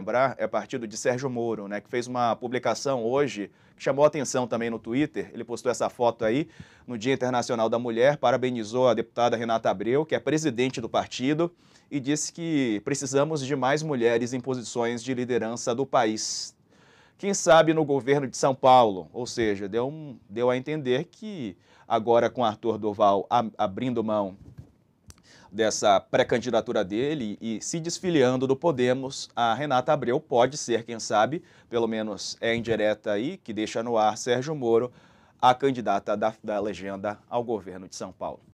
lembrar é partido de Sérgio Moro, né, que fez uma publicação hoje que chamou atenção também no Twitter. Ele postou essa foto aí no Dia Internacional da Mulher, parabenizou a deputada Renata Abreu, que é presidente do partido, e disse que precisamos de mais mulheres em posições de liderança do país. Quem sabe no governo de São Paulo, ou seja, deu, um, deu a entender que agora com Arthur Duval abrindo mão dessa pré-candidatura dele e se desfiliando do Podemos, a Renata Abreu pode ser, quem sabe, pelo menos é indireta aí, que deixa no ar Sérgio Moro, a candidata da, da legenda ao governo de São Paulo.